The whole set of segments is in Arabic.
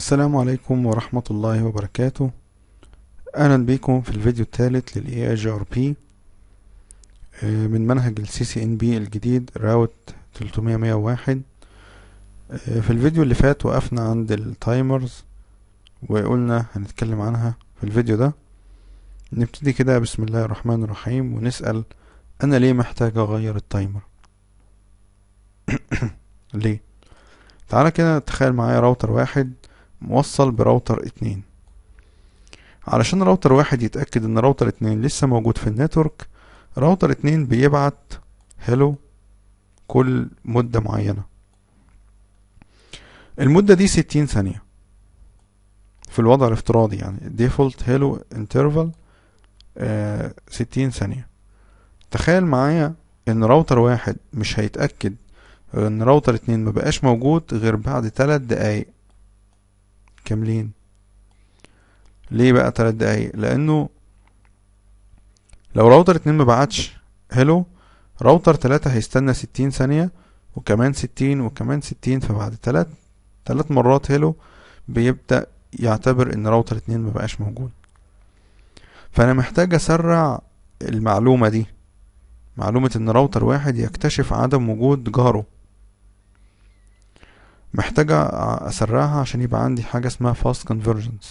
السلام عليكم ورحمة الله وبركاته أهلا بكم في الفيديو الثالث للـ AIGRP آه، من منهج الـ CCNP الجديد راوت 301 آه، في الفيديو اللي فات وقفنا عند التايمرز وقلنا هنتكلم عنها في الفيديو ده نبتدي كده بسم الله الرحمن الرحيم ونسأل أنا ليه محتاج أغير التايمر ليه تعالى كده تخيل معايا راوتر واحد موصل براوتر اتنين علشان راوتر واحد يتأكد ان راوتر اتنين لسه موجود في النتورك راوتر اتنين بيبعت هلو كل مدة معينة المدة دي ستين ثانية في الوضع الافتراضي يعني ديفولت هيلو انترفال ستين ثانية تخيل معايا ان راوتر واحد مش هيتأكد ان راوتر اتنين مبقاش موجود غير بعد تلات دقايق كاملين ليه بقى تلات دقايق لانه لو راوتر اتنين مبعتش هلو راوتر تلاتة هيستنى ستين ثانية وكمان ستين وكمان ستين فبعد تلات تلات مرات هلو بيبدأ يعتبر ان راوتر اتنين مبقاش موجود فانا محتاج اسرع المعلومة دي معلومة ان راوتر واحد يكتشف عدم وجود جاره محتاجة اسرعها عشان يبقى عندي حاجة اسمها fast convergence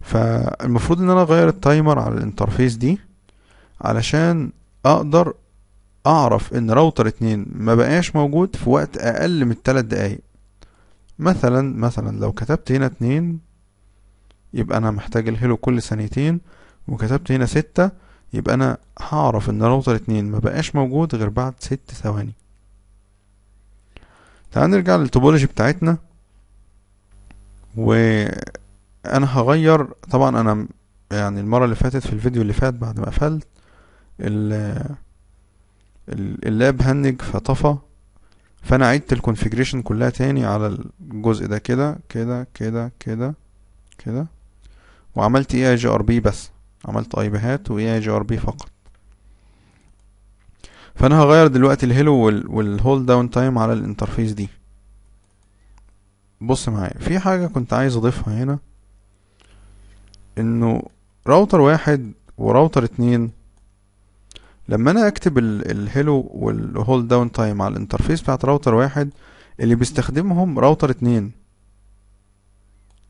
فالمفروض ان انا اغير التايمر على الانترفيس دي علشان اقدر اعرف ان راوتر اتنين ما بقاش موجود في وقت اقل من التلات دقايق مثلا مثلا لو كتبت هنا اتنين يبقى انا محتاج الهيلو كل ثانيتين وكتبت هنا ستة يبقى انا هعرف ان راوتر اتنين ما بقاش موجود غير بعد ست ثواني تعال نرجع للتوبولوجي بتاعتنا وانا هغير طبعا انا يعني المرة اللي فاتت في الفيديو اللي فات بعد ما قفلت اللاب هنج فطفى فانا عدت الكونفيجريشن كلها تاني على الجزء ده كده كده كده كده كده وعملت اي اي جي ار بي بس عملت اي بهات واي اي جي ار بي فقط فانا هغير دلوقتي الهيلو والهول داون تايم على الانترفيس دي بص معايا في حاجة كنت عايز اضيفها هنا انه راوتر واحد وراوتر اتنين لما انا اكتب الهيلو والهول داون تايم على الانترفيس بتاعت راوتر واحد اللي بيستخدمهم راوتر اتنين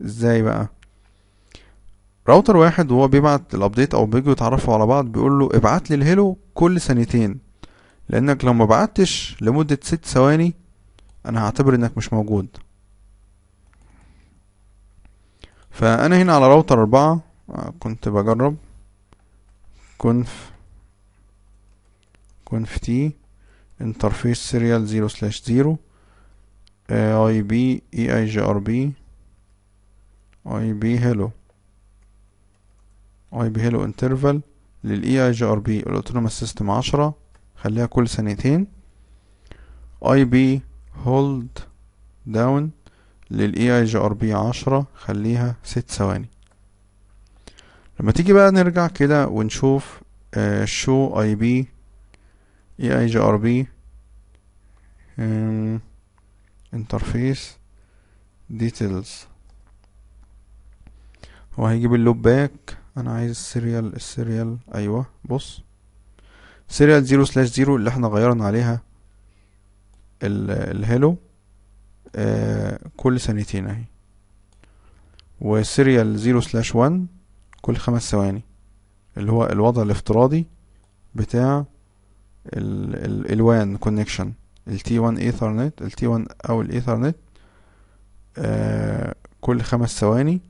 ازاي بقى راوتر واحد وهو بيبعت الابديت او بيجوا يتعرفوا على بعض بيقول له ابعت لي الهيلو كل ثانيتين لانك لو ما بعتش لمدة ست ثواني انا هعتبر انك مش موجود فانا هنا على راوتر اربعة آه، كنت بجرب كونف كونف تي انترفيس سيريال زيرو سلاش زيرو آه، اي بي اي اي جي ار بي اي بي هيلو اي بي هيلو انترفال للاي اي جي ار بي الاوتونوموس سيستم عشرة خليها كل سنتين اي بي هولد داون للاي اي جي ار بي عشرة خليها ست ثواني لما تيجي بقى نرجع كده ونشوف آه، شو اي بي اي اي جي ار بي انترفيس ديتيلز هو هيجيب اللوب باك انا عايز السيريال السيريال ايوه بص سيريال زيرو سلاش زيرو اللي احنا غيرنا عليها الهيلو آه كل ثانيتين اهي وسيريال زيرو سلاش وان كل خمس ثواني اللي هو الوضع الافتراضي بتاع الوان كونكشن التي وان ايثرنت التي وان او الايثرنت آه كل خمس ثواني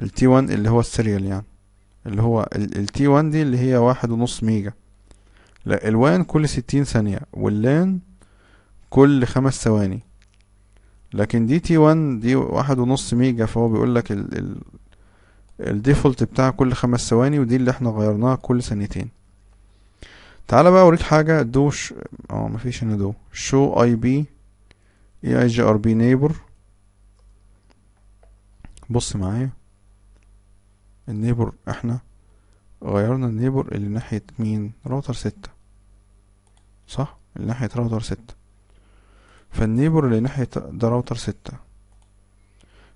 التي وان اللي هو السيريال يعني اللي هو التي وان دي اللي هي واحد ونص ميجا لا الوان كل ستين ثانية واللان كل خمس ثواني لكن دي تي وان دي واحد ونص ميجا فهو بيقولك ال ال الديفولت بتاعها كل خمس ثواني ودي اللي احنا غيرناها كل ثانيتين تعالى بقى اوريك حاجة دوش اه مفيش هنا دو شو اي بي اي اي جي ار بي نيبر بص معايا النيبر احنا غيرنا النيبر اللي ناحية مين راوتر ستة صح الناحية راوتر ستة فالنيبر اللي ناحية ده راوتر ستة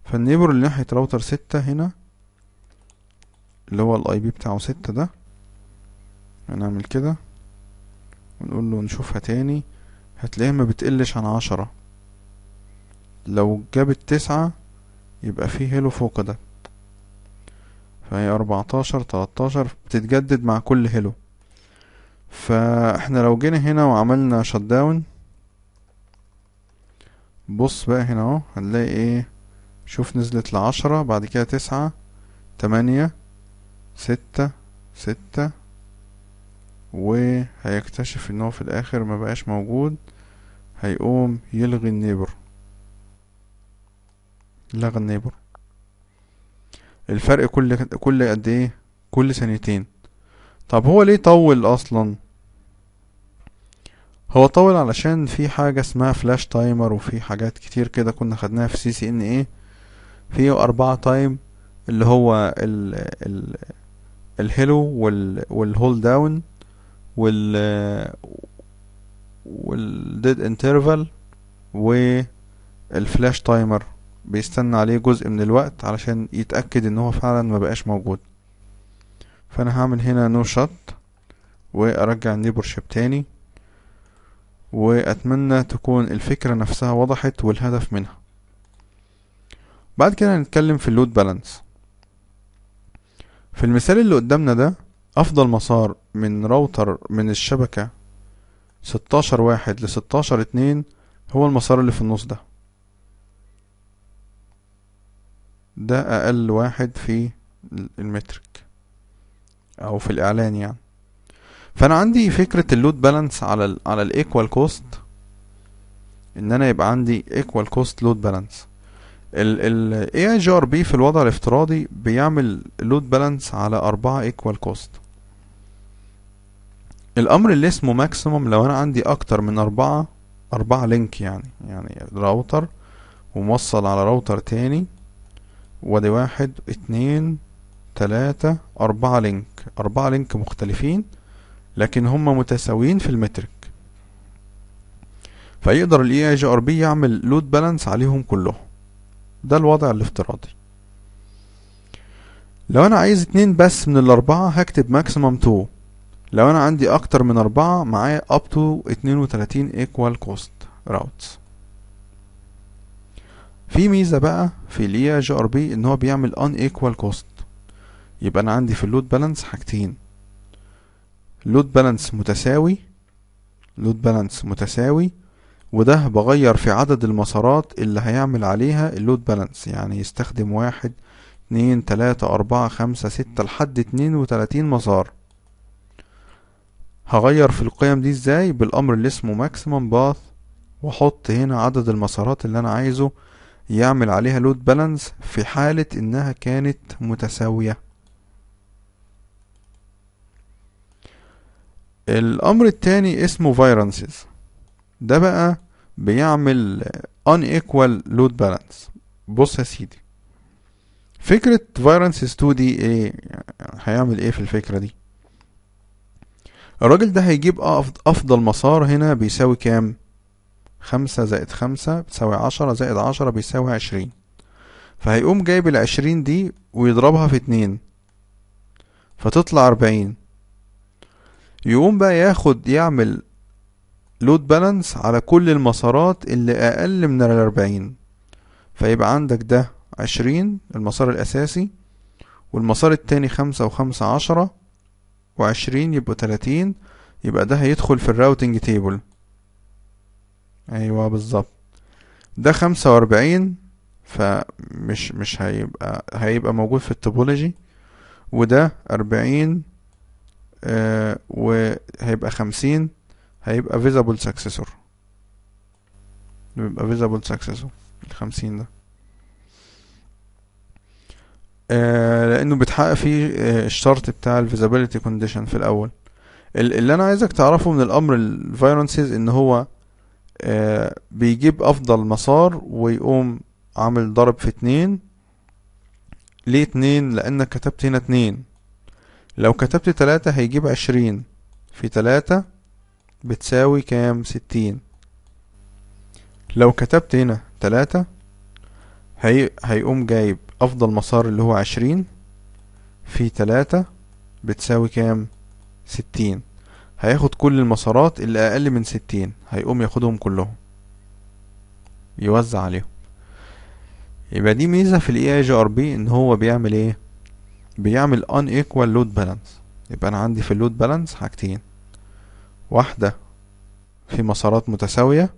فالنيبر اللي ناحية راوتر ستة هنا اللي هو الاي بي بتاعه ستة ده هنعمل كده ونقول له نشوفها تاني هتلاقيها ما بتقلش عن عشرة لو جابت تسعة يبقى فيه هيلو فوق ده فهي اربعتاشر تلاتاشر بتتجدد مع كل هيلو فاحنا لو جينا هنا وعملنا شت داون بص بقى هنا اهو هنلاقي ايه شوف نزلت لعشرة بعد كده تسعة تمانية ستة ستة وهيكتشف ان هو في الاخر ما بقاش موجود هيقوم يلغي النيبر لغى النيبر الفرق كل كل قد ايه كل ثانيتين طب هو ليه طول اصلا هو طول علشان في حاجة اسمها فلاش تايمر وفي حاجات كتير كده كنا خدناها في سي سي ان ايه في اربعة تايم اللي هو ال ال الهيلو وال والهول داون وال والديد انترفال والفلاش تايمر بيستنى عليه جزء من الوقت علشان يتأكد ان هو فعلا ما بقاش موجود فانا هعمل هنا نو شط وارجع النيبر شيب تاني واتمنى تكون الفكرة نفسها وضحت والهدف منها بعد كده هنتكلم في اللود بالانس في المثال اللي قدامنا ده افضل مسار من راوتر من الشبكة ستاشر واحد لستاشر اتنين هو المسار اللي في النص ده ده اقل واحد في المترك او في الاعلان يعني فانا عندي فكره اللود بالانس على ال على الايكوال كوست ان انا يبقى عندي ايكوال كوست لود بالانس ال الـ اي جي ار بي في الوضع الافتراضي بيعمل لود بالانس على أربعة ايكوال كوست الأمر اللي اسمه ماكسيموم لو أنا عندي أكتر من أربعة أربعة لينك يعني يعني راوتر وموصل على راوتر تاني وادي واحد اتنين تلاتة أربعة لينك أربعة لينك مختلفين لكن هم متساويين في المترك فيقدر الـ EIGRB يعمل لود بالانس عليهم كلهم ده الوضع الافتراضي لو أنا عايز اتنين بس من الأربعة هكتب maximum تو لو أنا عندي أكتر من أربعة معايا up to 32 equal cost routes في ميزة بقى في الـ EIGRB إن هو بيعمل unequal cost يبقى انا عندي في اللود بالانس حاجتين لود بالانس متساوي لود بالانس متساوي وده بغير في عدد المسارات اللي هيعمل عليها اللود بالانس يعني يستخدم واحد اتنين تلاتة اربعة خمسة ستة لحد اتنين وتلاتين مسار هغير في القيم دي ازاي بالامر اللي اسمه ماكسيمم باث واحط هنا عدد المسارات اللي انا عايزه يعمل عليها لود بالانس في حالة انها كانت متساوية الامر التاني اسمه فيرانسز ده بقى بيعمل ان ايكوال لود بالانس بص يا سيدي فكرة فيرانسز 2 دي ايه يعني هيعمل ايه في الفكرة دي الراجل ده هيجيب افضل مسار هنا بيساوي كام خمسة زائد خمسة بتساوي عشرة زائد عشرة بيساوي عشرين فهيقوم جايب العشرين دي ويضربها في اتنين فتطلع أربعين يقوم بقى ياخد يعمل لود بالانس على كل المسارات اللي اقل من الاربعين فيبقى عندك ده عشرين المسار الاساسي والمسار التاني خمسة وخمسة عشرة وعشرين يبقى تلاتين يبقى ده هيدخل في الراوتنج تيبل ايوه بالظبط ده خمسة واربعين فمش مش هيبقى هيبقى موجود في التوبولوجي وده أربعين آه، وهيبقى خمسين هيبقى visible successor بيبقى visible successor الخمسين ده آه لانه بتحقق فيه آه الشرط بتاع الفيزابيلتي كونديشن في الاول اللي انا عايزك تعرفه من الامر الفيرنسز ان هو آه بيجيب افضل مسار ويقوم عامل ضرب في اتنين ليه اتنين لانك كتبت هنا اتنين لو كتبت تلاتة هيجيب عشرين في تلاتة بتساوي كام ستين لو كتبت هنا تلاتة هي... هيقوم جايب أفضل مسار اللي هو عشرين في تلاتة بتساوي كام ستين هياخد كل المسارات اللي أقل من ستين هيقوم ياخدهم كلهم يوزع عليهم يبقى دي ميزة في الـ اي جي ار بي ان هو بيعمل ايه بيعمل ان ايكوال load balance يبقى انا عندي في اللود بالانس حاجتين واحدة في مسارات متساوية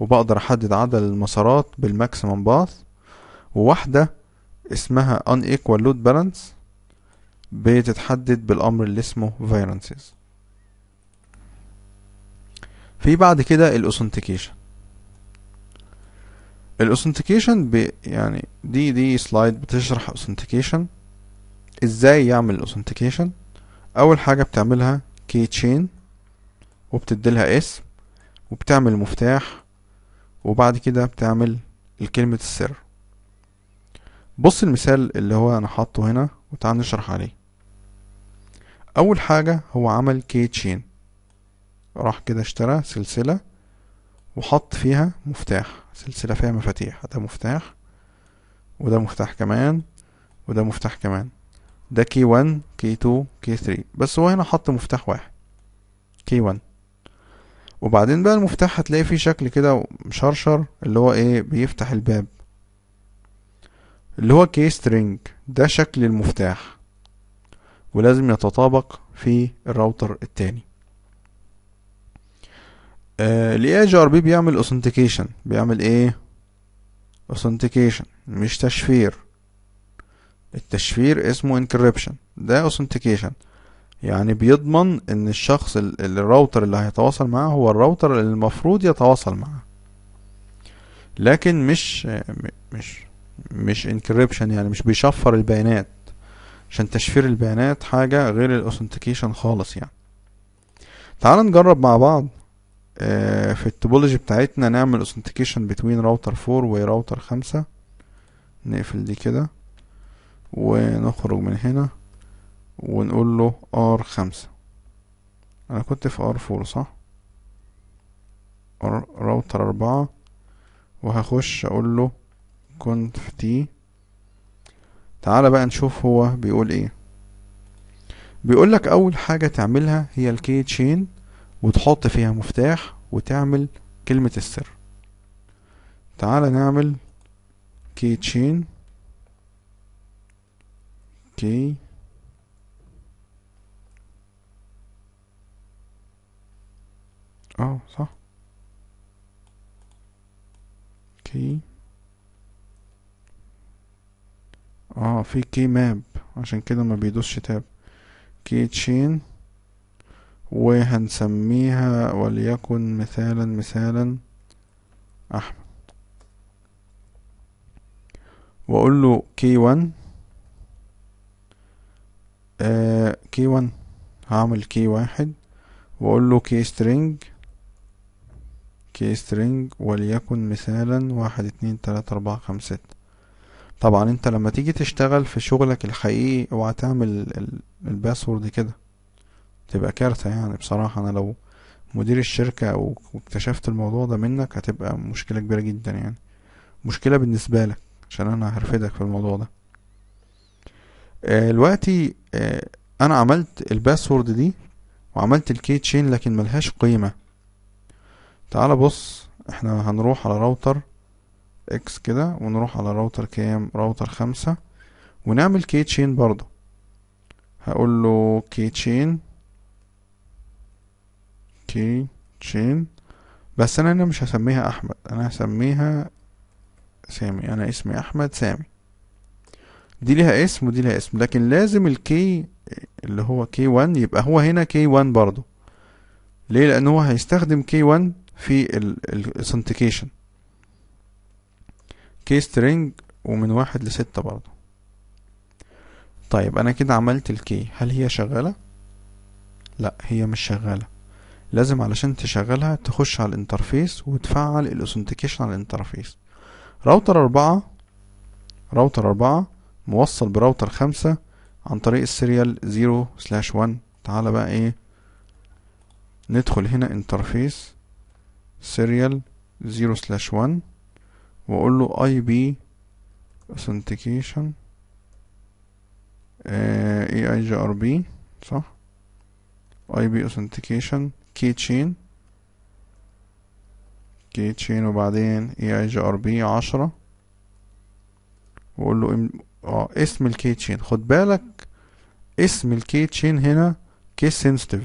وبقدر احدد عدد المسارات بالماكسيمم باث وواحدة اسمها ان ايكوال load balance بتتحدد بالامر اللي اسمه variances في بعد كده الاوثنتيكيشن الاوثنتيكيشن يعني دي دي سلايد بتشرح اوثنتيكيشن ازاي يعمل الاوثنتيكيشن اول حاجه بتعملها كي تشين وبتديلها اسم وبتعمل مفتاح وبعد كده بتعمل الكلمة السر بص المثال اللي هو انا حاطه هنا وتعال نشرح عليه اول حاجة هو عمل كي تشين راح كده اشترى سلسلة وحط فيها مفتاح سلسلة فيها مفاتيح ده مفتاح وده مفتاح كمان وده مفتاح كمان ده كي 1 كي 2 كي 3 بس هو هنا حط مفتاح واحد كي 1 وبعدين بقى المفتاح هتلاقي فيه شكل كده مشرشر اللي هو ايه بيفتح الباب اللي هو كي سترينج ده شكل المفتاح ولازم يتطابق في الراوتر التاني آه الاي جي ار بي بيعمل اوثنتيكيشن بيعمل ايه اوثنتيكيشن مش تشفير التشفير اسمه انكريبشن ده اوثنتيكيشن يعني بيضمن ان الشخص الراوتر اللي هيتواصل معاه هو الراوتر اللي المفروض يتواصل معاه لكن مش مش مش انكريبشن يعني مش بيشفر البيانات عشان تشفير البيانات حاجة غير الاوثنتيكيشن خالص يعني تعال نجرب مع بعض آه، في التوبولوجي بتاعتنا نعمل اوثنتيكيشن بتوين راوتر 4 وراوتر 5 نقفل دي كده ونخرج من هنا ونقول له ار خمسة انا كنت في ار فور صح راوتر اربعة وهخش اقول له كنت في تي تعالى بقى نشوف هو بيقول ايه بيقول لك اول حاجة تعملها هي الكي تشين وتحط فيها مفتاح وتعمل كلمة السر تعالى نعمل كي تشين اوكي اه صح كي اه في كي ماب عشان كده ما بيدوسش تاب كي تشين وهنسميها وليكن مثالا مثالا احمد واقول له كي 1 كي 1 هعمل كي واحد واقول له كي سترينج كي سترينج وليكن مثالا واحد اتنين تلاتة اربعة خمسة ستة طبعا انت لما تيجي تشتغل في شغلك الحقيقي اوعى تعمل الباسورد كده تبقى كارثة يعني بصراحة انا لو مدير الشركة واكتشفت الموضوع ده منك هتبقى مشكلة كبيرة جدا يعني مشكلة بالنسبة لك عشان انا هرفدك في الموضوع ده آه، دلوقتي آه، انا عملت الباسورد دي وعملت الكي تشين لكن ملهاش قيمة تعال بص احنا هنروح على راوتر اكس كده ونروح على راوتر كام راوتر خمسة ونعمل كي تشين برضو هقول له كي تشين كي تشين بس انا هنا مش هسميها احمد انا هسميها سامي انا اسمي احمد سامي دي ليها اسم ودي ليها اسم لكن لازم الكي اللي هو K1 يبقى هو هنا K1 برضو ليه لان هو هيستخدم K1 في الاثنتيكيشن كي سترينج ومن واحد لستة برضو طيب انا كده عملت الكي هل هي شغالة لا هي مش شغالة لازم علشان تشغلها تخش على الانترفيس وتفعل الاثنتيكيشن على الانترفيس راوتر أربعة راوتر أربعة موصل براوتر خمسة عن طريق السيريال 0 سلاش 1 تعالى بقى ايه ندخل هنا انترفيس سيريال 0 سلاش 1 واقول له اي بي اوثنتيكيشن آه، اي اي جي ار بي صح اي بي اوثنتيكيشن كي تشين كي تشين وبعدين اي اي جي ار بي 10 واقول له اه اسم الكي تشين خد بالك اسم الكي تشين هنا كيس سنسيتيف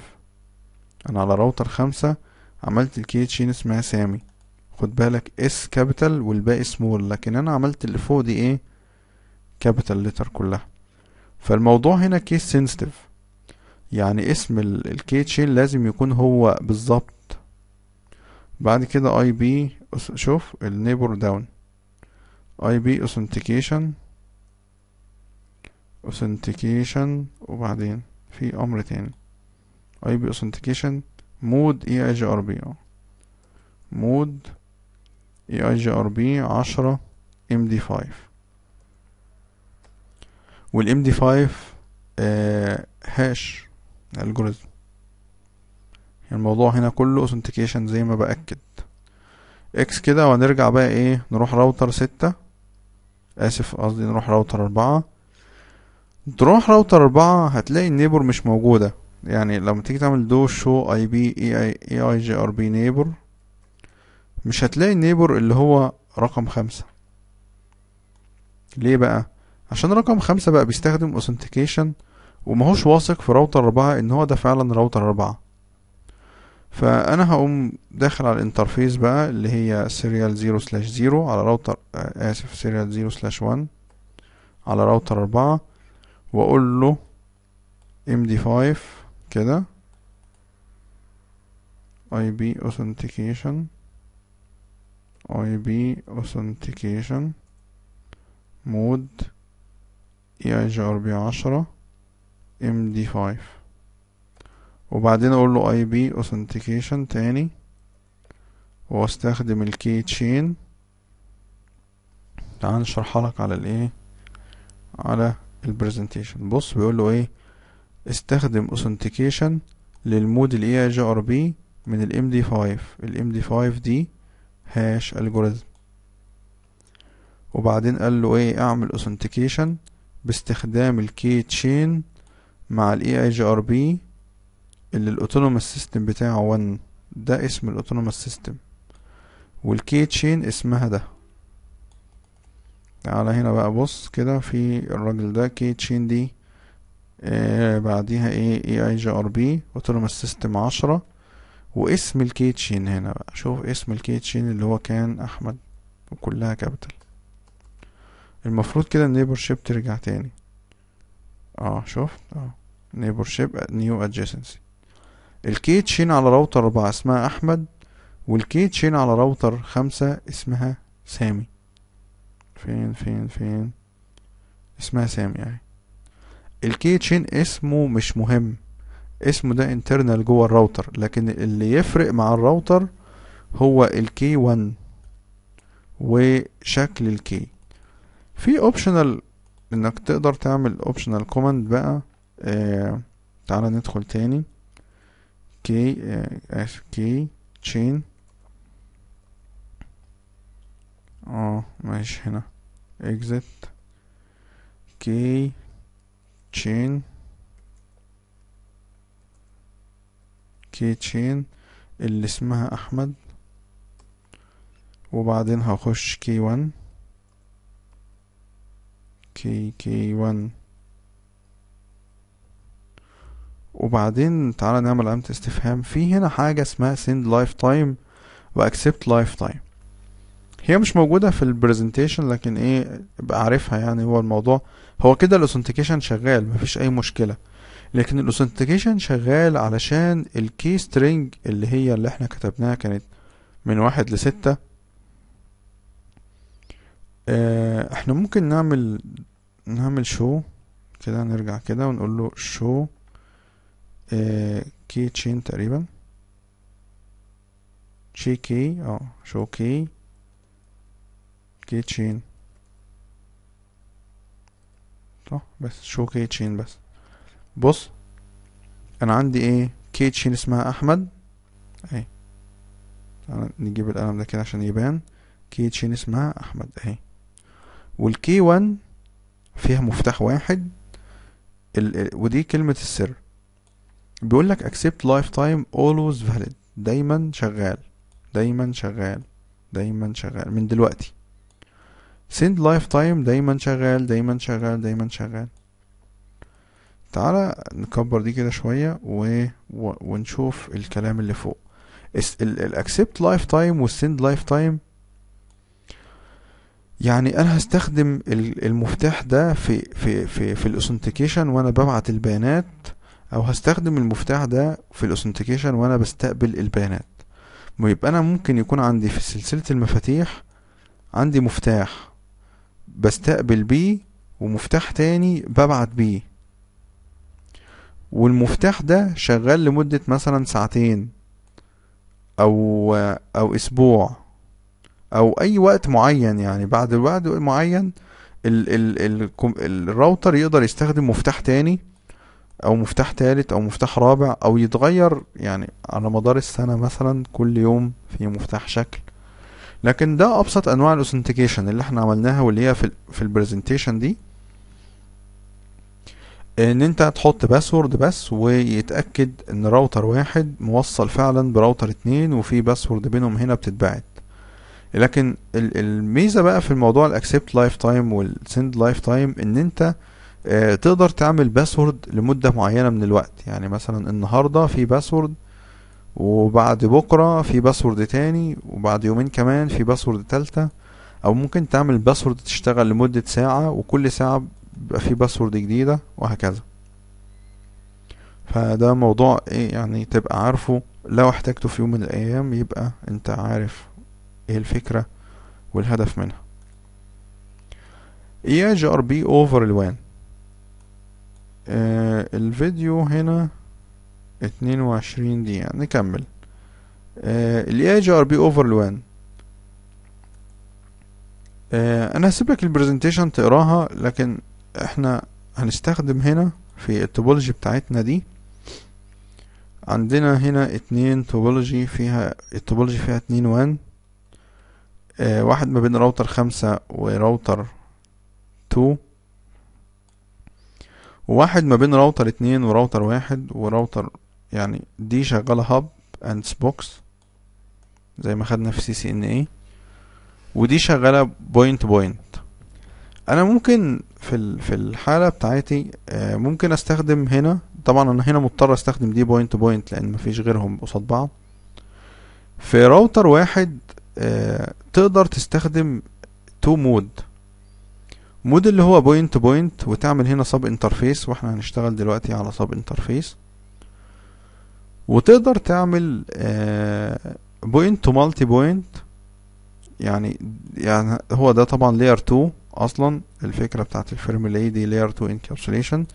انا على راوتر خمسة عملت الكي تشين اسمها سامي خد بالك اس كابيتال والباقي سمول لكن انا عملت اللي فوق دي ايه كابيتال لتر كلها فالموضوع هنا كيس سنسيتيف يعني اسم الكي تشين لازم يكون هو بالظبط بعد كده اي بي شوف النيبر داون اي بي اوثنتيكيشن authentication وبعدين في امر تاني اي بي authentication مود اي اي جي ار بي آه. مود اي اي جي ار بي عشرة ام دي فايف والام دي فايف آه، هاش الجوريزم يعني الموضوع هنا كله authentication زي ما باكد اكس كده وهنرجع بقى ايه نروح راوتر ستة اسف قصدي نروح راوتر اربعة تروح راوتر أربعة هتلاقي النيبر مش موجودة يعني لما تيجي تعمل دو شو اي بي اي اي, اي, اي جي ار بي نيبر مش هتلاقي النيبر اللي هو رقم خمسة ليه بقى عشان رقم خمسة بقى بيستخدم اوثنتيكيشن ومهوش واثق في راوتر أربعة ان هو ده فعلا راوتر أربعة فانا هقوم داخل على الانترفيس بقى اللي هي سيريال زيرو سلاش زيرو على راوتر آه، اسف سيريال زيرو سلاش 1 على راوتر أربعة واقول له md5 كده ip authentication ip authentication mode EIGRB 10 MD5 وبعدين اقول له اي بي authentication تاني واستخدم الكي تشين تعال نشرحها لك على الايه على البرزنتيشن بص بيقول له ايه استخدم اوثنتيكيشن للمود الاي اي جي ار بي من الام دي 5 الام دي 5 دي هاش الجوريزم وبعدين قال له ايه اعمل اوثنتيكيشن باستخدام الكي تشين مع الاي اي جي ار بي اللي الاوتونوموس سيستم بتاعه 1 ده اسم الاوتونوموس سيستم والكي تشين اسمها ده تعالى هنا بقى بص كده في الراجل ده كي تشين دي آه، بعديها ايه اي اي جي ار بي اوتونوموس سيستم عشرة واسم الكي تشين هنا بقى شوف اسم الكي تشين اللي هو كان احمد وكلها كابيتال المفروض كده النيبر شيب ترجع تاني اه شفت اه نيبر شيب نيو ادجيسنسي الكي تشين على راوتر اربعة اسمها احمد والكي تشين على راوتر خمسة اسمها سامي فين فين فين اسمها سام يعني الكيتشن اسمه مش مهم اسمه ده انترنال جوه الراوتر لكن اللي يفرق مع الراوتر هو الكي 1 وشكل الكي في اوبشنال انك تقدر تعمل اوبشنال كوماند بقى آه تعالى ندخل تاني كي اس كي تشين اه ماشي هنا exit key chain key chain اللي اسمها احمد وبعدين هخش كي 1 كي كي 1 وبعدين تعالى نعمل علامة استفهام في هنا حاجة اسمها send lifetime واكسبت لايف lifetime هي مش موجودة في البرزنتيشن لكن ايه ابقى عارفها يعني هو الموضوع هو كده الاوثنتيكيشن شغال مفيش اي مشكلة لكن الاوثنتيكيشن شغال علشان الكي سترينج اللي هي اللي احنا كتبناها كانت من واحد لستة آه، احنا ممكن نعمل نعمل شو كده نرجع كده ونقول له شو اه كي تشين تقريبا شي كي اه شو كي كيتشين صح بس شو كيتشين بس بص انا عندي ايه كيتشين اسمها احمد اهي تعال نجيب القلم ده كده عشان يبان كيتشين اسمها احمد اهي والكي 1 فيها مفتاح واحد ال ودي كلمة السر بيقول لك accept lifetime always valid دايما شغال دايما شغال دايما شغال من دلوقتي سند لايف تايم دايما شغال دايما شغال دايما شغال تعالى نكبر دي كده شوية و... و... ونشوف الكلام اللي فوق الاكسبت لايف تايم والسند لايف تايم يعني انا هستخدم المفتاح ده في في في في الاوثنتيكيشن وانا ببعت البيانات او هستخدم المفتاح ده في الاوثنتيكيشن وانا بستقبل البيانات ويبقى انا ممكن يكون عندي في سلسله المفاتيح عندي مفتاح بستقبل بيه ومفتاح تاني ببعت بيه والمفتاح ده شغال لمدة مثلا ساعتين أو أو أسبوع أو أي وقت معين يعني بعد وقت معين ال ال ال الراوتر يقدر يستخدم مفتاح تاني أو مفتاح تالت أو مفتاح رابع أو يتغير يعني على مدار السنة مثلا كل يوم في مفتاح شكل لكن ده ابسط انواع الاوثنتيكيشن اللي احنا عملناها واللي هي في, في البرزنتيشن دي ان انت تحط باسورد بس ويتاكد ان راوتر واحد موصل فعلا براوتر اتنين وفي باسورد بينهم هنا بتتبعت لكن الميزه بقى في الموضوع الاكسبت لايف تايم والسند لايف تايم ان انت آه، تقدر تعمل باسورد لمده معينه من الوقت يعني مثلا النهارده في باسورد وبعد بكرة في باسورد تاني وبعد يومين كمان في باسورد تالتة او ممكن تعمل باسورد تشتغل لمدة ساعة وكل ساعة بيبقى في باسورد جديدة وهكذا فده موضوع ايه يعني تبقى عارفه لو احتاجته في يوم من الايام يبقى انت عارف ايه الفكرة والهدف منها ايه جي ار بي اوفر الوان آه، الفيديو هنا اتنين وعشرين دقيقة نكمل آه، ال اي ار بي اوفر وان انا هسيب لك البرزنتيشن تقراها لكن احنا هنستخدم هنا في التوبولوجي بتاعتنا دي عندنا هنا اتنين توبولوجي فيها التوبولوجي فيها اتنين وان اه واحد ما بين راوتر خمسة وراوتر تو وواحد ما بين راوتر اتنين وراوتر واحد وراوتر يعني دي شغالة هاب اند سبوكس زي ما خدنا في سي سي ان اي ودي شغالة بوينت بوينت انا ممكن في في الحالة بتاعتي آه، ممكن استخدم هنا طبعا انا هنا مضطر استخدم دي بوينت بوينت لان مفيش غيرهم قصاد بعض في راوتر واحد آه، تقدر تستخدم تو مود مود اللي هو بوينت بوينت وتعمل هنا سب انترفيس واحنا هنشتغل دلوقتي على سب انترفيس وتقدر تعمل آه، بوينت تو مالتي بوينت يعني يعني هو ده طبعا لير 2 اصلا الفكره بتاعت الفيرملاي دي لير 2 انكابسوليشن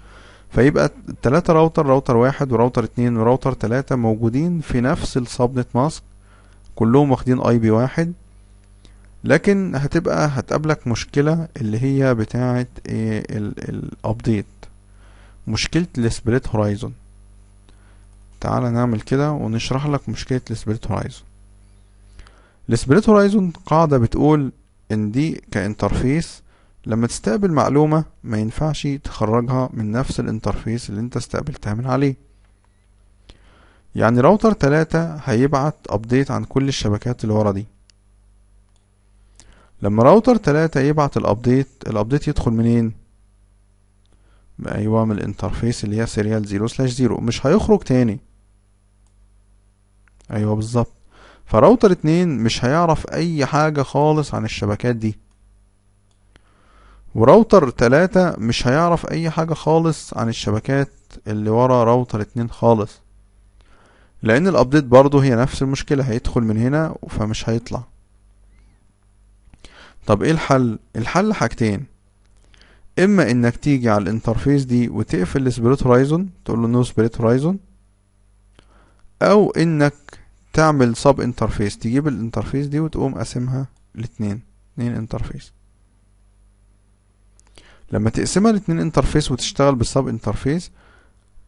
فيبقى التلاتة راوتر راوتر واحد وراوتر اتنين وراوتر تلاتة موجودين في نفس السبنت ماسك كلهم واخدين اي بي واحد لكن هتبقى هتقابلك مشكلة اللي هي بتاعت إيه، الابديت مشكلة السبريت هورايزون تعالى نعمل كده ونشرح لك مشكلة السبريت هورايزون السبريت هورايزون قاعدة بتقول ان دي كانترفيس لما تستقبل معلومة ما ينفعش تخرجها من نفس الانترفيس اللي انت استقبلتها من عليه يعني راوتر تلاتة هيبعت ابديت عن كل الشبكات اللي ورا دي لما راوتر تلاتة يبعت الابديت الابديت يدخل منين ايوه من الانترفيس اللي هي سيريال زيرو سلاش زيرو مش هيخرج تاني ايوه بالظبط فراوتر اتنين مش هيعرف اي حاجة خالص عن الشبكات دي وراوتر تلاتة مش هيعرف اي حاجة خالص عن الشبكات اللي ورا راوتر اتنين خالص لان الابديت برضه هي نفس المشكلة هيدخل من هنا فمش هيطلع طب ايه الحل الحل حاجتين اما انك تيجي على الانترفيس دي وتقفل سبريت هورايزون تقول له نو سبريت هورايزون او انك تعمل سب انترفيس تجيب الانترفيس دي وتقوم قاسمها لاتنين اتنين انترفيس لما تقسمها لاتنين انترفيس وتشتغل بالسب انترفيس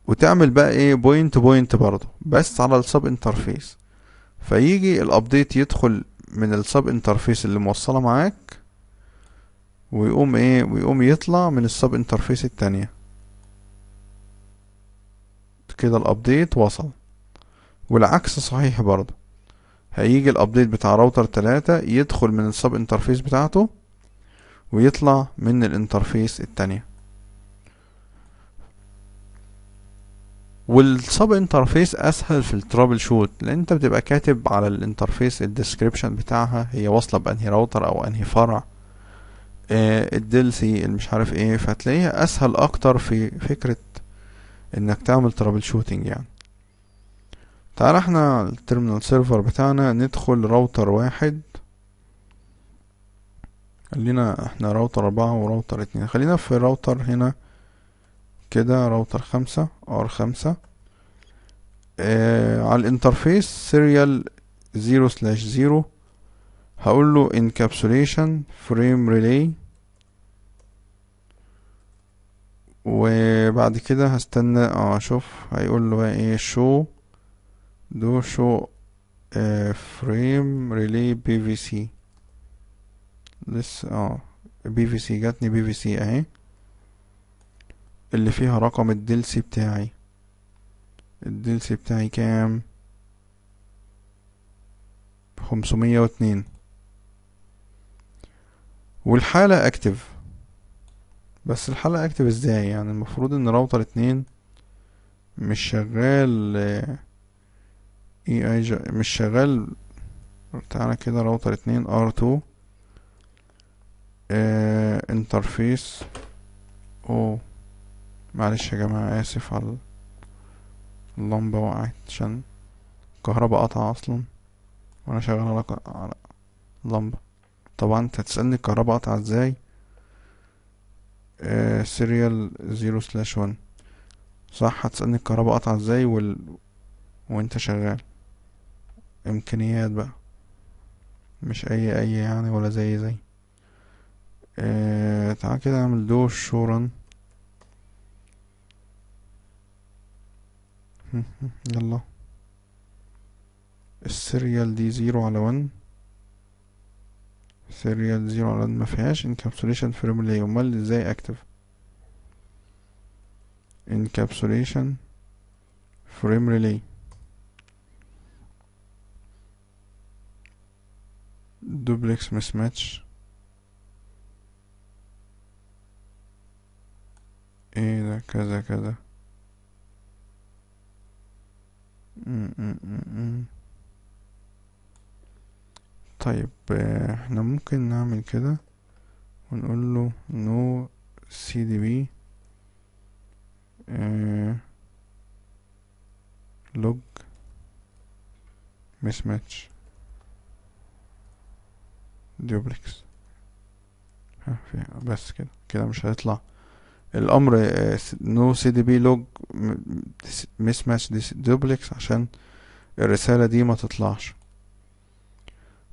وتعمل بقى ايه بوينت بوينت برضه بس على السب انترفيس فيجي الابديت يدخل من السب انترفيس اللي موصله معاك ويقوم ايه ويقوم يطلع من السب انترفيس التانية كده الابديت وصل والعكس صحيح برضه هيجي الابديت بتاع راوتر تلاتة يدخل من السب انترفيس بتاعته ويطلع من الانترفيس التانية والسب انترفيس اسهل في الترابل شوت لان انت بتبقى كاتب على الانترفيس الديسكريبشن بتاعها هي واصله بانهي راوتر او انهي فرع آه الدلسي مش عارف ايه فهتلاقيها اسهل اكتر في فكره انك تعمل ترابل شوتنج يعني تعال احنا على التيرمينال سيرفر بتاعنا ندخل راوتر واحد خلينا احنا راوتر اربعة وراوتر اتنين خلينا في راوتر هنا كده راوتر خمسة ار خمسة اه على الانترفيس سيريال زيرو سلاش زيرو هقول له انكابسوليشن فريم ريلي وبعد كده هستنى اه اشوف هيقول له ايه شو do show uh, frame relay PVC لسه اه PVC جاتني PVC اهي اللي فيها رقم الدلسي بتاعي الدلسي بتاعي كام خمسمية واتنين والحالة اكتف بس الحالة اكتف ازاي يعني المفروض ان راوتر اتنين مش شغال آه اي اي مش شغال تعالى كده راوتر اتنين ار تو اه انترفيس او معلش يا جماعة اسف على اللمبة وقعت عشان الكهرباء قطع اصلا وانا شغال على اللمبة لمبة طبعا انت هتسألني الكهرباء قطع ازاي سيريال زيرو سلاش ون صح هتسألني الكهرباء قطع ازاي وال... وانت شغال امكانيات بقى مش اي اي يعني ولا زي زي اه تعال كده اعمل دوش شورن يلا السيريال دي زيرو على ون سيريال زيرو على ون مفيهاش انكابسوليشن فريمولي امال ازاي اكتف encapsulation frame relay دوبلكس مس ماتش ايه ده كذا كذا طيب آه، احنا ممكن نعمل كده ونقول له نو سي دي بي لوج مس ماتش ديوبلكس بس كده كده مش هيطلع الامر آه، نو سي دي بي لوج مس ماتش ديوبلكس عشان الرسالة دي ما تطلعش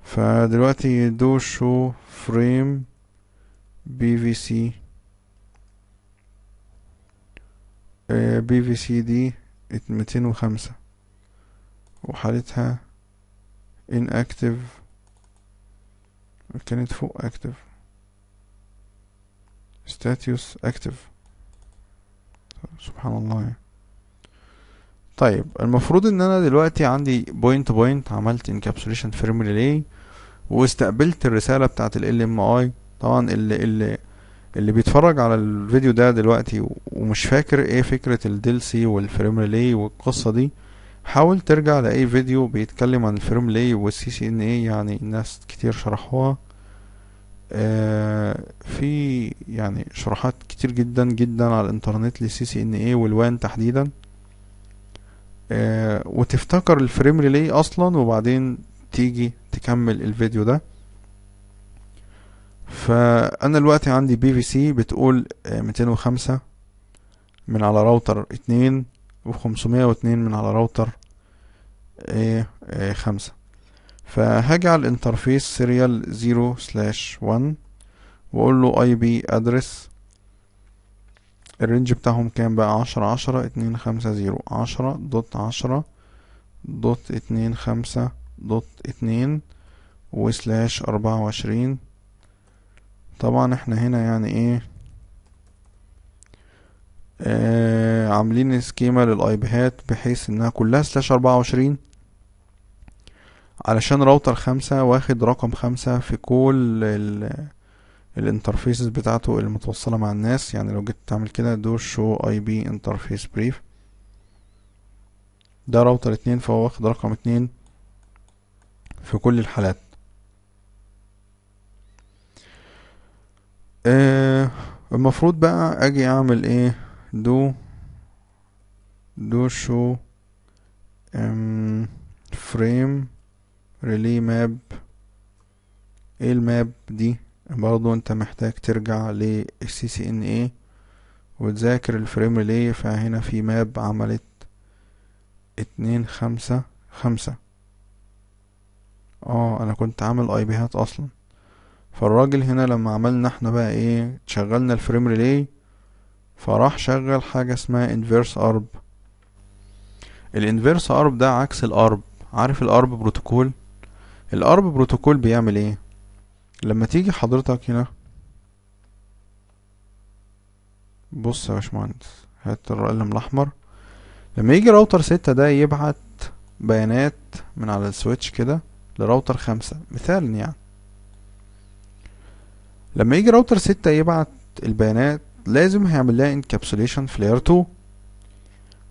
فدلوقتي دو شو فريم بي في سي بي في سي دي ميتين وخمسة وحالتها inactive كانت فوق active status active سبحان الله يعني. طيب المفروض ان انا دلوقتي عندي بوينت بوينت عملت انكابسوليشن فريم ريلي واستقبلت الرساله بتاعت ال ام اي طبعا اللي اللي اللي بيتفرج على الفيديو ده دلوقتي ومش فاكر ايه فكره الديل سي والفريم ريلي والقصه دي حاول ترجع لاي فيديو بيتكلم عن الفريم ريلي والسي سي ان اي يعني ناس كتير شرحوها آه، في يعني شروحات كتير جدا جدا على الانترنت للسي سي ان اي والوان تحديدا آه، وتفتكر الفريم ريلي اصلا وبعدين تيجي تكمل الفيديو ده فانا دلوقتي عندي بي في سي بتقول 205 آه، من على راوتر 2 و 502 من على راوتر 5 فهجعل انترفيس سيريال زيرو سلاش 1 واقول له اي بي ادرس الرينج بتاعهم كام بقى عشرة عشرة اتنين خمسة زيرو عشرة دوت عشرة دوت اتنين خمسة دوت اتنين وسلاش اربعة وعشرين طبعا احنا هنا يعني ايه آه عاملين سكيما للايبهات بحيث انها كلها سلاش اربعة وعشرين علشان راوتر خمسة واخد رقم خمسة في كل ال الانترفيسز بتاعته المتوصلة مع الناس يعني لو جيت تعمل كده دور شو اي بي انترفيس بريف ده راوتر اتنين فهو واخد رقم اتنين في كل الحالات آه المفروض بقى اجي اعمل ايه دو دو شو فريم ريلي ماب ايه الماب دي برضو انت محتاج ترجع ل سي ان اي وتذاكر الفريم ريلي فهنا في ماب عملت اتنين خمسة خمسة اه انا كنت عامل اي بيهات اصلا فالراجل هنا لما عملنا احنا بقى ايه شغلنا الفريم ريلي فراح شغل حاجة اسمها انفيرس ارب الانفيرس ارب ده عكس الارب عارف الارب بروتوكول الارب بروتوكول بيعمل ايه لما تيجي حضرتك هنا بص يا باشمهندس هات القلم الاحمر لما يجي راوتر ستة ده يبعت بيانات من على السويتش كده لراوتر خمسة مثال يعني لما يجي راوتر ستة يبعت البيانات لازم هيعمل لها انكابسوليشن في لاير 2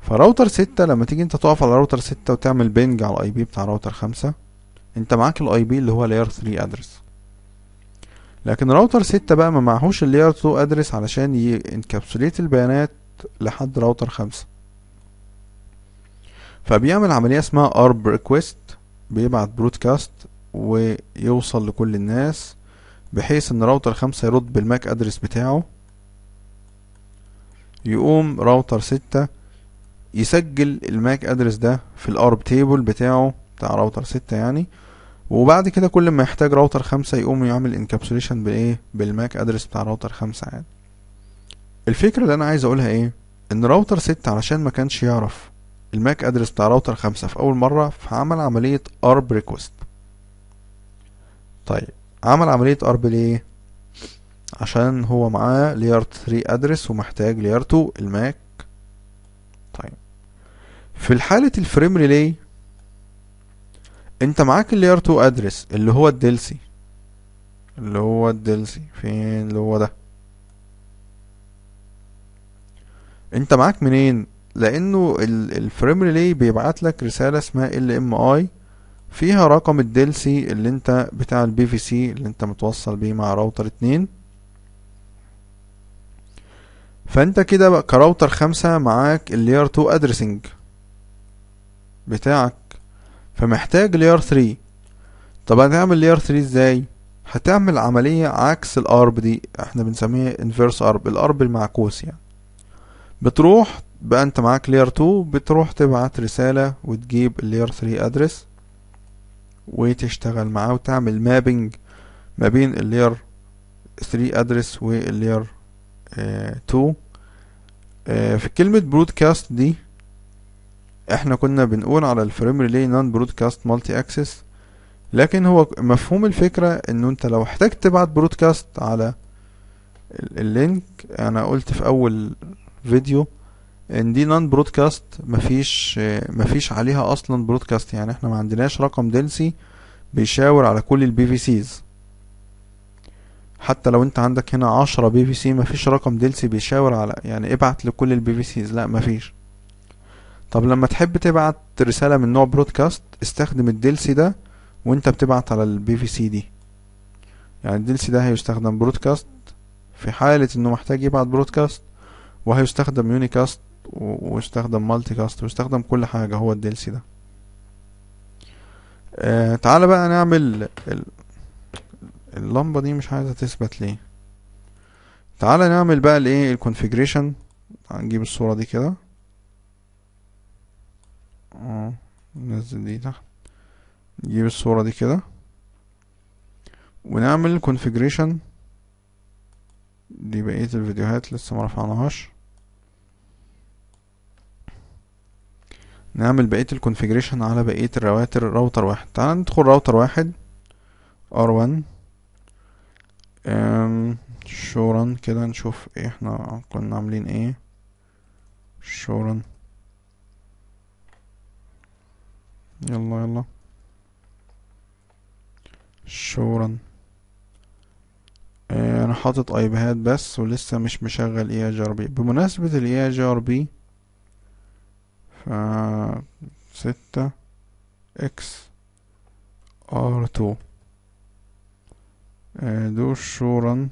فراوتر ستة لما تيجي انت تقف على راوتر ستة وتعمل بنج على الاي بي بتاع راوتر خمسة انت معاك الاي بي اللي هو لاير 3 ادرس لكن راوتر 6 بقى ما معهوش اللاير 2 ادرس علشان ينكابسوليت البيانات لحد راوتر 5 فبيعمل عملية اسمها ارب ريكويست بيبعت برودكاست ويوصل لكل الناس بحيث ان راوتر 5 يرد بالماك ادرس بتاعه يقوم راوتر 6 يسجل الماك ادرس ده في الارب تيبل بتاعه بتاع راوتر 6 يعني وبعد كده كل ما يحتاج راوتر خمسة يقوم يعمل انكابسوليشن بايه بالماك ادرس بتاع راوتر خمسة عادي الفكرة اللي انا عايز اقولها ايه ان راوتر ستة علشان ما كانش يعرف الماك ادرس بتاع راوتر خمسة في اول مرة فعمل عملية ارب ريكوست طيب عمل عملية ارب ليه عشان هو معاه لير 3 ادرس ومحتاج لير 2 الماك طيب في حالة الفريم ريلي انت معاك الليير 2 ادرس اللي هو الدلسي اللي هو الدلسي فين اللي هو ده انت معاك منين لانه الفريم ريلي بيبعت لك رساله اسمها ال ام اي فيها رقم الدلسي اللي انت بتاع البي في سي اللي انت متوصل بيه مع راوتر اتنين فانت كده كراوتر خمسة معاك اللير تو ادرسنج بتاعك فمحتاج لير 3 طب هنعمل لير 3 ازاي هتعمل عملية عكس الارب دي احنا بنسميها انفيرس ارب الارب المعكوس يعني بتروح بقى انت معاك لير 2 بتروح تبعت رسالة وتجيب اللير 3 ادرس وتشتغل معاه وتعمل مابنج ما بين اللير 3 ادرس واللير 2 اه اه في كلمة برودكاست دي احنا كنا بنقول على الفريم ريلي نون برودكاست مالتي اكسس لكن هو مفهوم الفكرة انه انت لو احتجت تبعت برودكاست على اللينك انا قلت في اول فيديو ان دي نون برودكاست مفيش مفيش عليها اصلا برودكاست يعني احنا ما عندناش رقم دلسي بيشاور على كل البي في سيز حتى لو انت عندك هنا عشرة بي في سي مفيش رقم دلسي بيشاور على يعني ابعت لكل البي في سيز لا مفيش طب لما تحب تبعت رسالة من نوع برودكاست استخدم الدلسي ده وانت بتبعت على البي في سي دي يعني الدلسي ده هيستخدم برودكاست في حالة انه محتاج يبعت برودكاست وهيستخدم يونيكاست ويستخدم مالتي كاست ويستخدم كل حاجة هو الدلسي ده آه تعال بقى نعمل اللمبة دي مش عايزة تثبت ليه تعال نعمل بقى الايه الكونفيجريشن هنجيب الصورة دي كده اه، ننزل دي تحت نجيب الصورة دي كده ونعمل configuration دي بقية الفيديوهات لسه مرفعناهاش نعمل بقية الكونفجريشن على بقية الرواتر راوتر واحد تعال ندخل راوتر واحد R1 شورن كده نشوف إيه، احنا كنا عاملين ايه شورن يلا يلا شورا آه انا حاطط ايباد بس ولسه مش مشغل اي جي ار بي بمناسبة الاي جي ار بي ف ستة اكس ار تو آه، دوس شورا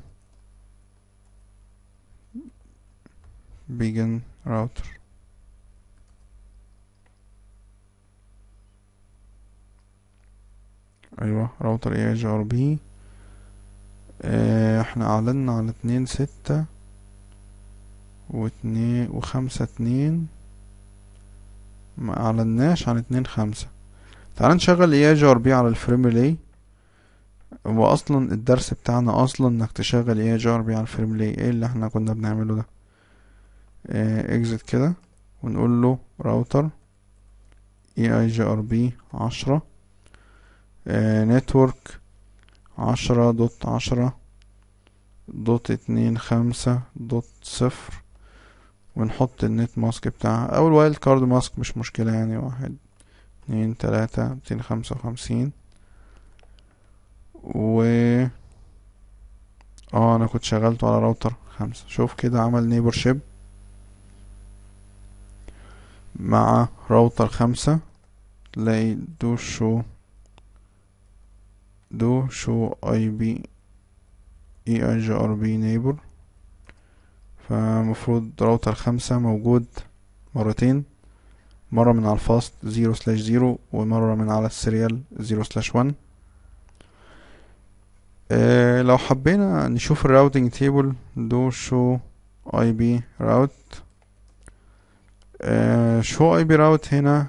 بيجن راوتر ايوه راوتر اي جي ار بي آه، احنا اعلنا عن اتنين ستة واتنين وخمسة اتنين ما اعلناش عن اتنين خمسة تعال نشغل اي جي ار بي على الفريم ريلي هو اصلا الدرس بتاعنا اصلا انك تشغل اي جي ار بي على الفريم ريلي ايه اللي احنا كنا بنعمله ده اه اكزت كده ونقول له راوتر اي اي جي ار بي عشرة نتورك آه، عشرة دوت عشرة دوت اتنين خمسة دوت صفر ونحط النت ماسك بتاعها او الوايلد كارد ماسك مش مشكلة يعني واحد اتنين تلاتة ميتين خمسة وخمسين و اه انا كنت شغلته على راوتر خمسة شوف كده عمل نيبر شيب مع راوتر خمسة تلاقي دوشو دو شو اي بي اي جي ار بي نيبر فمفروض راوتر خمسة موجود مرتين مرة من على الفاست زيرو سلاش زيرو ومرة من على السريال زيرو سلاش ون أه لو حبينا نشوف الراوتنج تيبل دو شو اي بي راوت آه، شو اي بي راوت هنا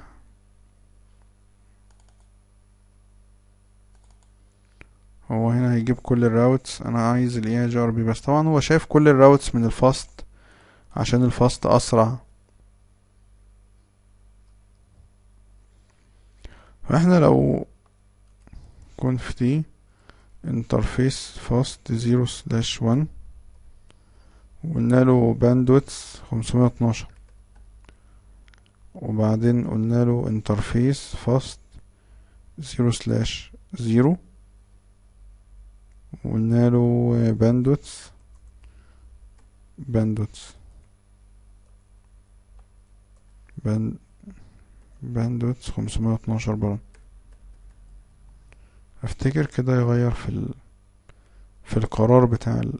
هو هنا هيجيب كل الراوتس انا عايز الـ AHRB بس طبعا هو شايف كل الراوتس من الفاست عشان الفاست اسرع فاحنا لو كونف دي انترفيس فاست زيرو سلاش ون وقلنا له باندويتس خمسمية اتناشر وبعدين قلنا له انترفيس فاست زيرو سلاش زيرو وقلنا له باندوتس باندوتس باند باندوتس 512 برام افتكر كده يغير في ال... في القرار بتاع ال...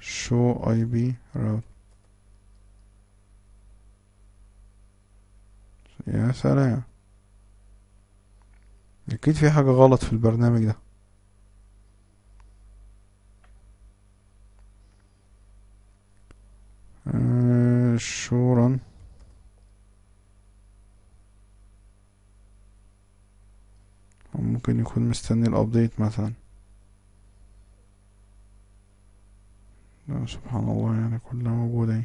show IP route يا سلام اكيد في حاجة غلط في البرنامج ده ممكن يكون مستني الابديت مثلا لا سبحان الله يعني كلها موجودة اهي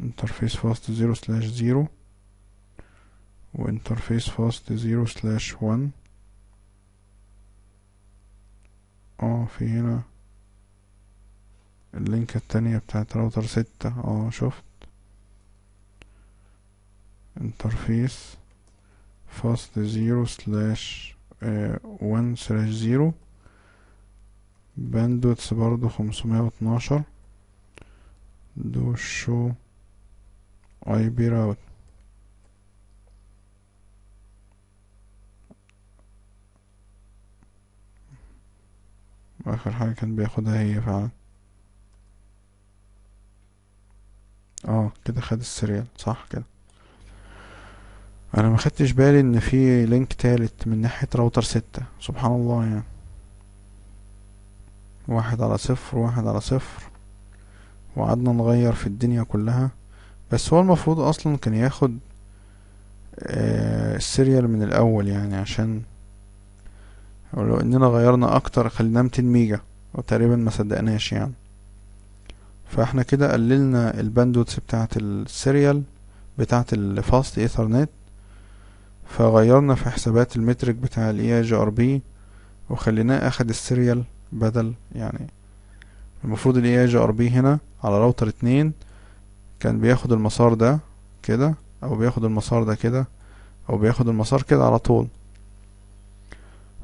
انترفيس فاست زيرو سلاش زيرو وانترفيس فاست زيرو سلاش ون اه في هنا اللينك التانية بتاعت راوتر ستة اه شفت انترفيس فاصل زيرو سلاش آه، وان سلاش زيرو باندوتس برضو خمسمية واتناشر دو شو اي بي راوت اخر حاجة كان بياخدها هي فعلا اه كده خد السريال صح كده انا ما خدتش بالي ان في لينك تالت من ناحية راوتر ستة سبحان الله يعني واحد على صفر واحد على صفر وقعدنا نغير في الدنيا كلها بس هو المفروض اصلا كان ياخد آه السيريال من الاول يعني عشان ولو اننا غيرنا اكتر خليناه 200 ميجا وتقريبا ما صدقناش يعني فاحنا كده قللنا الباندوتس بتاعه السيريال بتاعه الفاست ايثرنت فغيرنا في حسابات المترك بتاع الاي جي ار بي وخليناه اخد السيريال بدل يعني المفروض الاي جي ار بي هنا على راوتر اتنين كان بياخد المسار ده كده او بياخد المسار ده كده او بياخد المسار كده على طول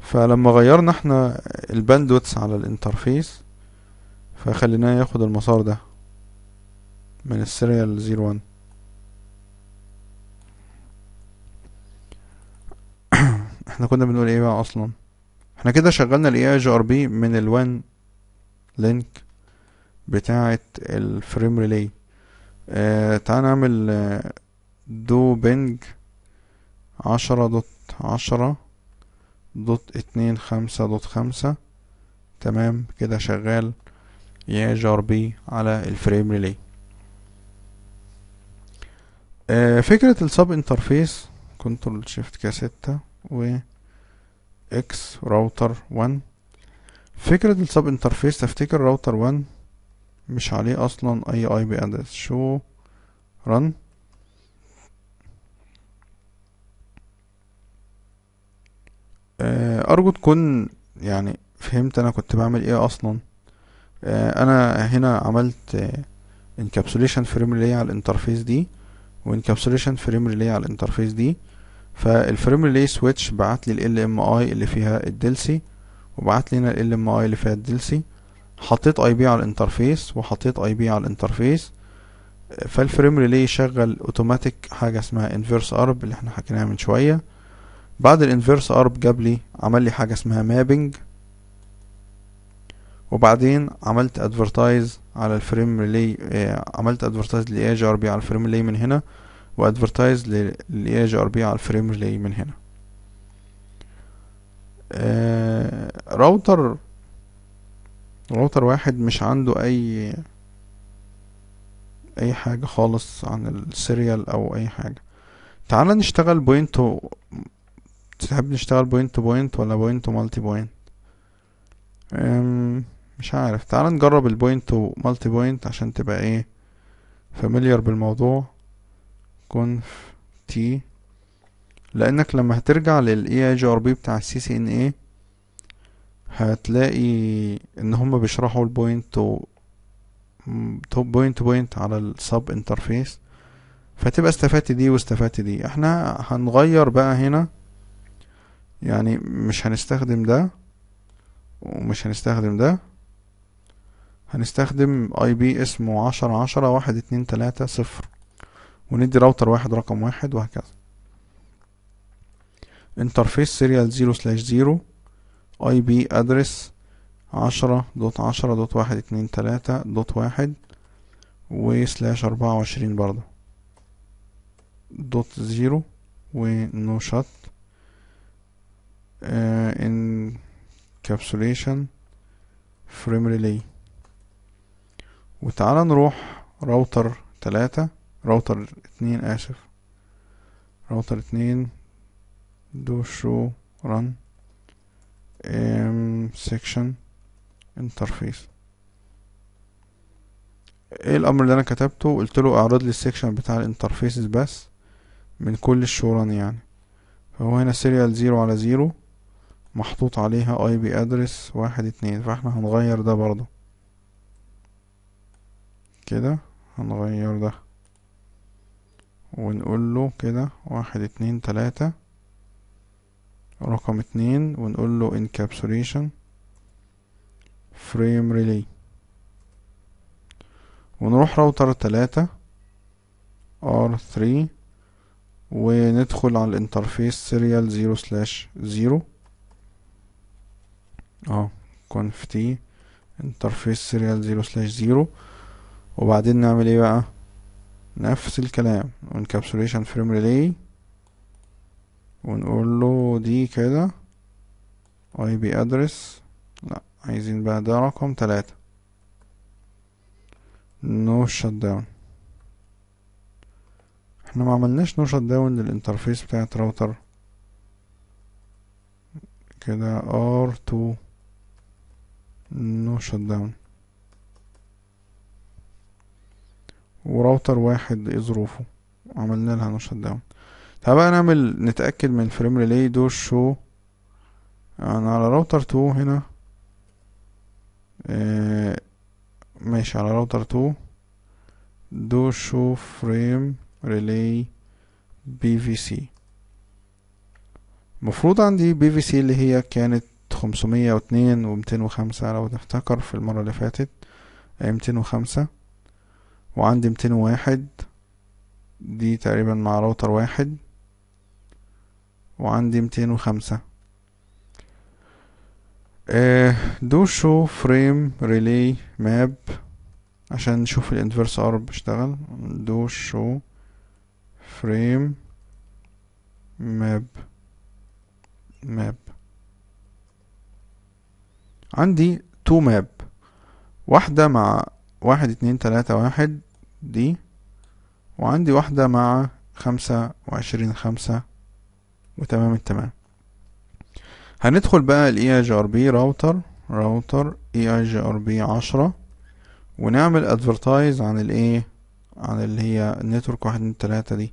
فلما غيرنا احنا الباندوتس على الانترفيس فخليناه ياخد المسار ده من السيريال 01 احنا كنا بنقول ايه بقى اصلا احنا كده شغلنا ال اي جي ار بي من الوان لينك بتاعة الفريم ريلي اه تعال نعمل دو آه، بنج عشرة دوت عشرة دوت اتنين خمسة دوت خمسة تمام كده شغال يا جار بي على الفريم ريلي اه فكرة السب انترفيس كنترول شيفت كا ستة و اكس راوتر 1 فكرة السب انترفيس تفتكر راوتر 1 مش عليه اصلا اي اي بي ادرس شو رن آه، ارجو تكون يعني فهمت انا كنت بعمل ايه اصلا آه، انا هنا عملت انكابسوليشن فريم ريلي على الانترفيس دي وانكابسوليشن فريم ريلي على الانترفيس دي فالفريم ريلي سويتش بعت لي ال ام اي اللي فيها الدلسي وبعت لنا ال ام اي اللي فيها الدلسي حطيت اي بي على الانترفيس وحطيت اي بي على الانترفيس فالفريم ريلي شغل اوتوماتيك حاجه اسمها انفيرس ارب اللي احنا حكيناها من شويه بعد الانفيرس ارب جاب لي عمل لي حاجه اسمها مابنج وبعدين عملت ادفرتايز على الفريم ريلي آه، عملت ادفرتايز لاي جي ار بي على الفريم ريلي من هنا وادفرتايز للاي جي ار بي على الفريم ريلي من هنا آه، راوتر راوتر واحد مش عنده اي اي حاجة خالص عن السيريال او اي حاجة تعال نشتغل بوينتو تحب نشتغل بوينتو بوينت ولا بوينتو مالتي بوينت مش عارف تعال نجرب البوينتو مالتي بوينت عشان تبقى ايه فاميليار بالموضوع تكون تي لانك لما هترجع للاي اي جي ار بي بتاع السي سي ان اي هتلاقي ان هما بيشرحوا البوينت تو بوينت بوينت على السب انترفيس فتبقى استفدت دي واستفدت دي احنا هنغير بقى هنا يعني مش هنستخدم ده ومش هنستخدم ده هنستخدم اي بي اسمه عشرة عشرة واحد اتنين تلاتة صفر وندي راوتر واحد رقم واحد وهكذا انترفيس سيريال زيرو سلاش زيرو اي بي ادرس عشرة دوت عشرة دوت واحد اتنين تلاتة دوت واحد وسلاش أربعة وعشرين برضه دوت زيرو ونو شات انكابسوليشن فريم ريلي وتعالى نروح راوتر تلاتة راوتر اتنين اسف راوتر اتنين دو شو ران ام سيكشن انترفيس ايه الامر اللي انا كتبته قلت له اعرض لي السيكشن بتاع الانترفيس بس من كل الشوران يعني فهو هنا سيريال زيرو على زيرو محطوط عليها اي بي ادرس واحد اتنين فاحنا هنغير ده برضه كده هنغير ده ونقول له كده واحد اتنين تلاتة رقم اتنين ونقول له encapsulation frame relay ونروح راوتر تلاتة R3 وندخل على الانترفيس serial 0 slash 0 اه conf t interface serial 0 slash 0 وبعدين نعمل ايه بقى نفس الكلام وانكابسوليشن فريم ريلي ونقول له دي كده اي بي ادرس لا عايزين بقى ده رقم تلاتة نو شت داون احنا ما عملناش نو شت داون للانترفيس بتاعت راوتر كده ار2 نو شت داون وراوتر واحد ايه ظروفه عملنا لها نو شت داون تعال بقى نعمل نتأكد من الفريم ريلي دو شو انا على راوتر 2 هنا آه ماشي على راوتر 2 دو شو فريم ريلي بي في سي المفروض عندي بي في سي اللي هي كانت 502 و 205 لو تفتكر في المرة اللي فاتت 205 وعندي ميتين واحد دي تقريبا مع راوتر واحد وعندي ميتين وخمسة آه دو شو فريم ريلي ماب عشان نشوف الانفرس ار بيشتغل دو شو فريم ماب ماب عندي تو ماب واحدة مع واحد اتنين تلاتة واحد دي وعندي واحدة مع خمسة وعشرين خمسة وتمام التمام هندخل بقى ال اي جي ار بي راوتر راوتر اي جي ار بي عشرة ونعمل ادفرتايز عن الايه عن اللي هي نتورك واحد اتنين تلاتة دي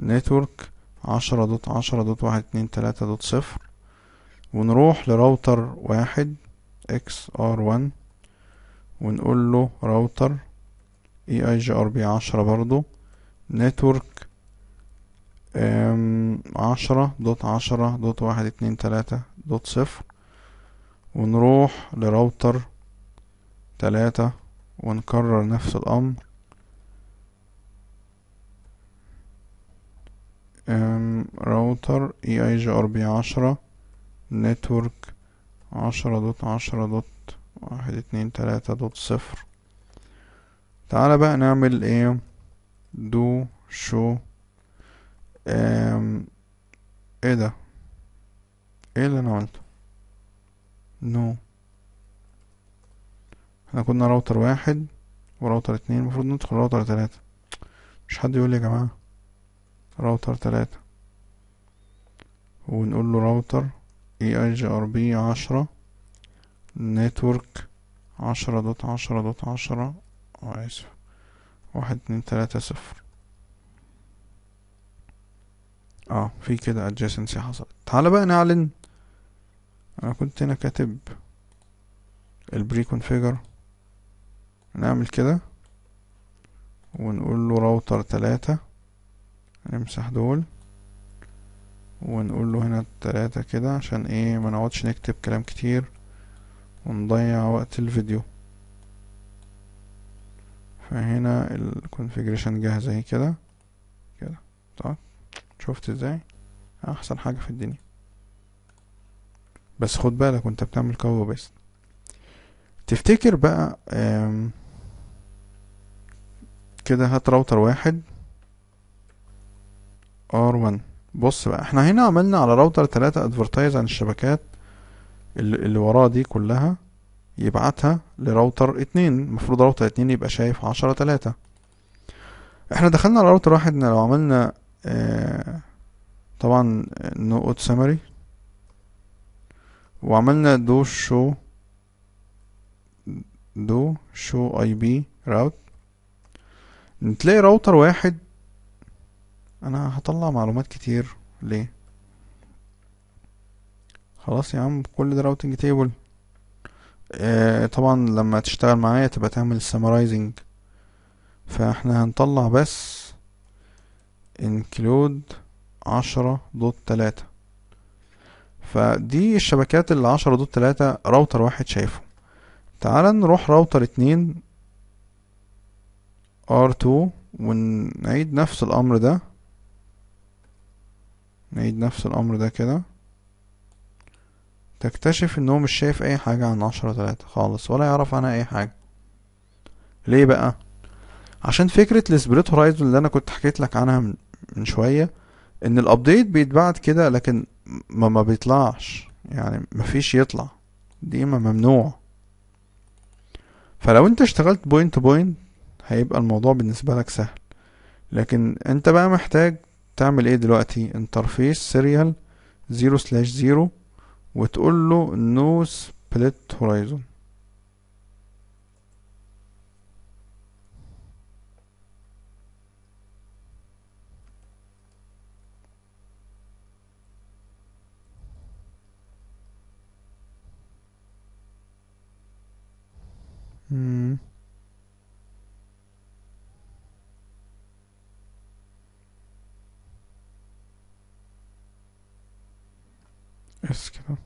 نتورك عشرة دوت عشرة دوت واحد اتنين تلاتة دوت صفر ونروح لراوتر واحد اكس ار ون ونقول له راوتر اي اي جي ار بي عشرة برضو نتورك عشرة دوت عشرة دوت واحد اتنين تلاتة دوت صفر ونروح لراوتر تلاتة ونكرر نفس الأمر راوتر اي اي جي ار بي عشرة نتورك عشرة دوت عشرة دوت واحد اتنين تلاتة دوت صفر تعالى بقى نعمل ايه دو شو ام ايه ده ايه اللي انا عملته نو احنا كنا راوتر واحد وراوتر اتنين المفروض ندخل راوتر تلاتة مش حد يقول لي يا جماعة راوتر تلاتة ونقول له راوتر اي اي جي ار بي عشرة نتورك عشرة دوت عشرة دوت عشرة آسف واحد اتنين تلاتة صفر اه في كده adjacency حصلت تعالى بقى نعلن انا كنت هنا كاتب البري كونفيجر نعمل كده ونقول له راوتر تلاتة نمسح دول ونقول له هنا تلاتة كده عشان ايه ما نقعدش نكتب كلام كتير ونضيع وقت الفيديو فهنا الكونفيجريشن جاهز اهي كده كده طيب شفت ازاي احسن حاجة في الدنيا بس خد بالك وانت بتعمل كوبي بيست تفتكر بقى كده هات راوتر واحد ار 1 بص بقى احنا هنا عملنا على راوتر 3 ادفرتايز عن الشبكات اللي وراه دي كلها يبعتها لراوتر اتنين المفروض راوتر اتنين يبقى شايف عشرة تلاتة احنا دخلنا على راوتر واحد لو عملنا اه طبعا نو اوت سمري وعملنا دو شو دو شو اي بي راوت تلاقي راوتر واحد انا هطلع معلومات كتير ليه خلاص يا عم كل ده راوتنج تيبل آه طبعا لما تشتغل معايا تبقى تعمل السمرايزنج فاحنا هنطلع بس انكلود عشرة دوت تلاتة فدي الشبكات اللي عشرة دوت تلاتة راوتر واحد شايفه تعال نروح راوتر اتنين ار تو ونعيد نفس الأمر ده نعيد نفس الأمر ده كده تكتشف انه مش شايف اي حاجة عن عشرة تلاتة خالص ولا يعرف عنها اي حاجة ليه بقى عشان فكرة السبريت هورايزون اللي انا كنت حكيت لك عنها من شوية ان الابديت بيتبعت كده لكن ما, ما بيطلعش يعني مفيش يطلع دي ما ممنوع فلو انت اشتغلت بوينت بوينت هيبقى الموضوع بالنسبة لك سهل لكن انت بقى محتاج تعمل ايه دلوقتي انترفيس سيريال 0 سلاش 0 وتقول له نو سبليت هورايزون Hmm. اس كده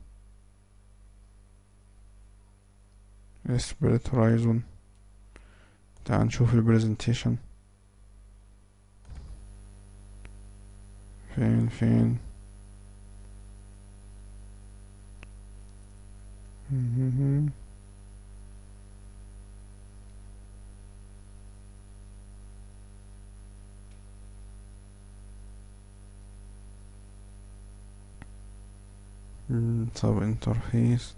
بريت هورايزون تعال نشوف البرزنتيشن فين فين Mm-hmm. سب انترفيس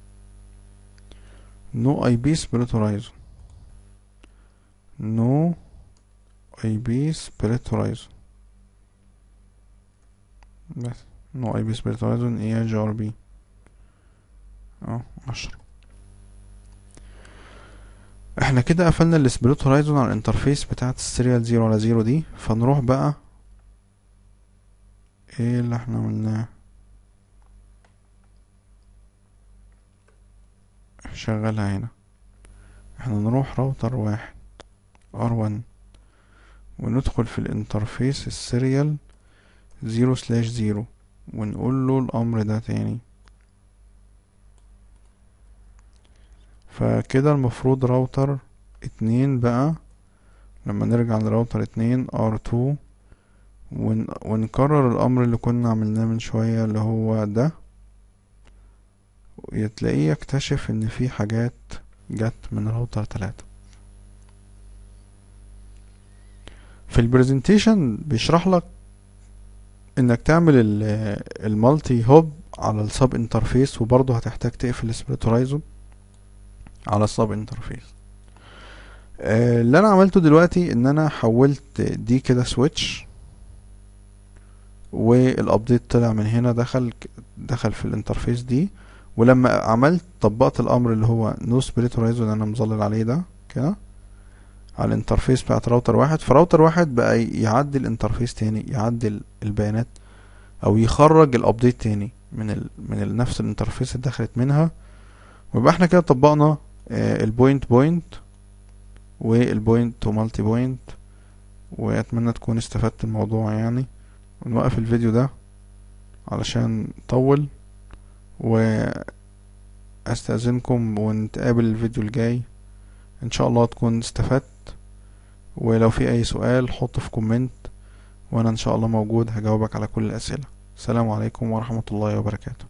نو اي بي سبريت هورايزون نو اي بي سبريت هورايزون بس نو اي بي سبريت هورايزون اي جي ار بي اه عشرة احنا كده قفلنا السبريت هورايزون على الانترفيس بتاعة السيريال زيرو على زيرو دي فنروح بقى ايه اللي احنا عملناه شغالها هنا احنا نروح راوتر واحد R1 وندخل في الانترفيس السيريال 0 سلاش 0 ونقول له الامر ده تاني فكده المفروض راوتر اتنين بقى لما نرجع لراوتر اتنين R2 ونكرر الامر اللي كنا عملناه من شوية اللي هو ده تلاقيه يكتشف ان في حاجات جت من الراوتر تلاتة في البرزنتيشن بيشرح لك انك تعمل المالتي هوب على السب انترفيس وبرضه هتحتاج تقفل سبريت هورايزون على السب انترفيس آه، اللي انا عملته دلوقتي ان انا حولت دي كده سويتش والابديت طلع من هنا دخل دخل في الانترفيس دي ولما عملت طبقت الامر اللي هو نو سبريت هورايزون اللي انا مظلل عليه ده كده على الانترفيس بتاعت راوتر واحد فراوتر واحد بقى يعدي الانترفيس تاني يعدل البيانات او يخرج الابديت تاني من ال من نفس الانترفيس اللي دخلت منها ويبقى احنا كده طبقنا البوينت بوينت والبوينت ومالتي بوينت واتمنى تكون استفدت الموضوع يعني ونوقف الفيديو ده علشان طول واستأذنكم ونتقابل الفيديو الجاي ان شاء الله تكون استفدت ولو في اي سؤال حط في كومنت وانا ان شاء الله موجود هجاوبك على كل الاسئله السلام عليكم ورحمه الله وبركاته